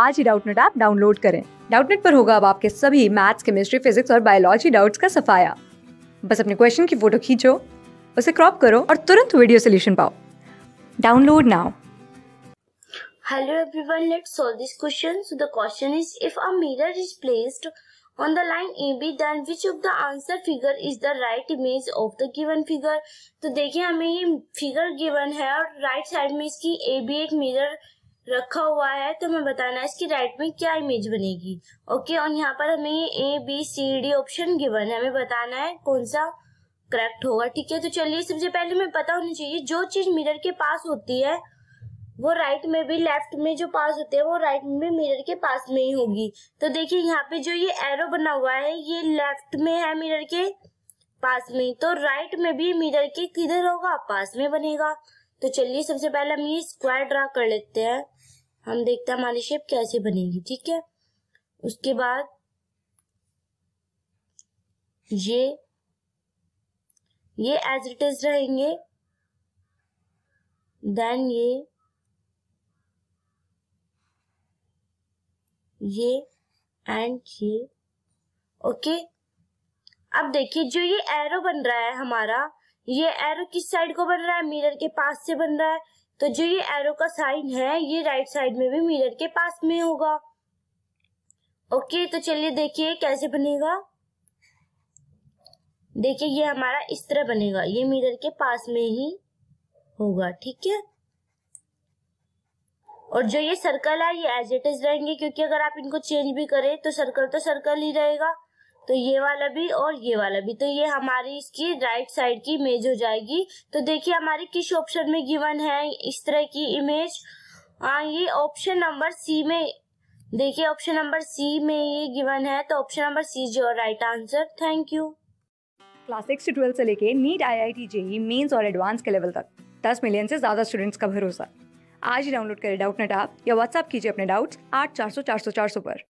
आज ही Doubtnut app download करें डाउटनेट पर होगा अब आपके सभी मैथ्स केमिस्ट्री फिजिक्स और बायोलॉजी डाउट्स का सफाया बस अपने क्वेश्चन की फोटो खींचो उसे क्रॉप करो और तुरंत वीडियो सोल्यूशन पाओ download now Hello everyone, let's solve this question. So the question is, if a mirror is placed on the line AB, then which of the answer figure is the right image of the given figure? तो देखिए हमें ये figure given है और right right side में इसकी AB एक mirror रखा हुआ है तो हमें बताना है इसकी राइट में क्या इमेज बनेगी ओके और यहाँ पर हमें ये A B C D option given है हमें बताना है कौन सा करेक्ट होगा ठीक है तो चलिए सबसे पहले हमें पता होना चाहिए जो चीज मिरर के पास होती है वो राइट में भी लेफ्ट में जो पास होते हैं वो राइट में भी मिरर के पास में ही होगी तो देखिए यहाँ पे जो ये एरो बना हुआ है ये लेफ्ट में है मिरर के पास में तो राइट में भी मिरर के किधर होगा पास में बनेगा तो चलिए सबसे पहले हम ये स्क्वायर ड्रा कर लेते हैं हम देखते हैं हमारी शेप कैसे बनेगी ठीक है उसके बाद ये ये एज इट इज रहेंगे देन ये ये एंड ये ओके अब देखिए जो ये एरो बन रहा है हमारा ये एरो किस साइड को बन रहा है मिरर के पास से बन रहा है तो जो ये एरो का साइन है ये राइट साइड में भी मिरर के पास में होगा ओके तो चलिए देखिए कैसे बनेगा देखिए ये हमारा इस तरह बनेगा ये मिरर के पास में ही होगा ठीक है और जो ये सर्कल है ये एज इट इज रहेंगे क्योंकि अगर आप इनको चेंज भी करें तो सर्कल तो सर्कल ही रहेगा तो ये वाला भी और ये वाला भी तो ये हमारी इसकी राइट साइड की इमेज हो जाएगी तो देखिए हमारी किस ऑप्शन में गिवन है इस तरह की इमेज हाँ ये ऑप्शन नंबर सी में देखिए ऑप्शन नंबर सी में ये गिवन है तो option number C is your right answer thank you class six से ट्वेल्थ से लेके NEET I I T JEE mains और एडवांस के लेवल तक दस मिलियन से ज्यादा स्टूडेंट्स का भरोसा आज ही डाउनलोड करें डाउट नेट आप या व्हाट्सअप कीजिए अपने डाउट्स आठ चार सौ चार सौ चार सौ पर